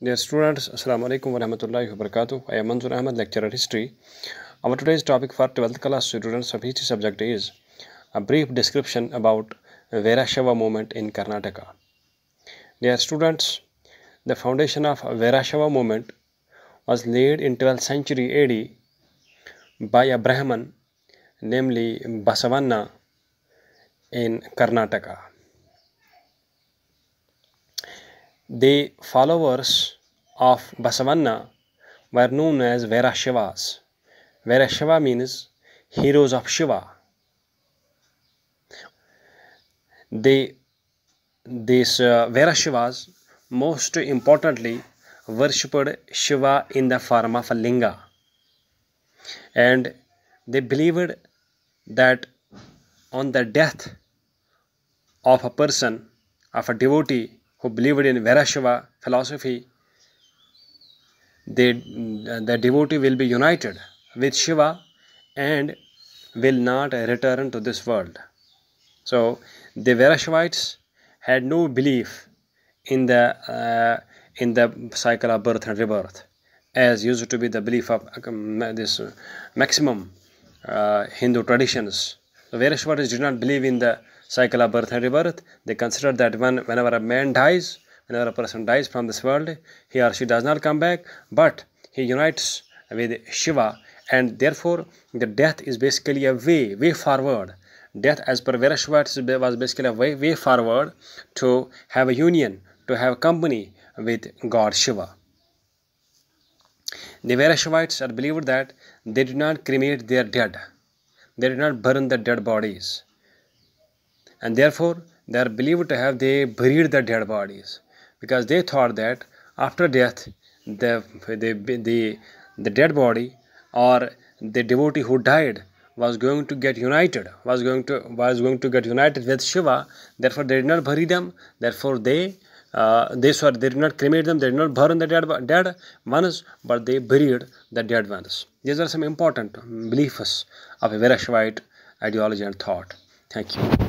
Dear students, Assalamu alaikum wa rahmatullahi wa barakatuh. I am Manzoor Ahmed, lecturer history. Our today's topic for 12th class students of history subject is a brief description about Vairashava movement in Karnataka. Dear students, the foundation of Vairashava movement was laid in 12th century AD by a Brahman namely Basavanna in Karnataka. The followers of Basavanna were known as Vairashivas. Vairashiva means heroes of Shiva. The these uh, most importantly worshipped Shiva in the form of a linga. And they believed that on the death of a person, of a devotee, who believed in Vairashava philosophy, they, the devotee will be united with Shiva and will not return to this world. So the Vairashvites had no belief in the uh, in the cycle of birth and rebirth, as used to be the belief of um, this maximum uh, Hindu traditions. The Vairashvatas did not believe in the cycle of birth and rebirth. They consider that when, whenever a man dies, whenever a person dies from this world, he or she does not come back, but he unites with Shiva, and therefore the death is basically a way, way forward. Death, as per Virashvat, was basically a way, way forward to have a union, to have company with God Shiva. The Virashvites are believed that they did not cremate their dead. They did not burn the dead bodies and therefore they are believed to have they buried the dead bodies because they thought that after death the, the, the, the dead body or the devotee who died was going to get united was going to was going to get united with shiva therefore they did not bury them therefore they uh, they sorry, they did not cremate them, they did not burn the dead, dead ones, but they buried the dead ones. These are some important beliefs of a Vaiṣṇavite ideology and thought. Thank you.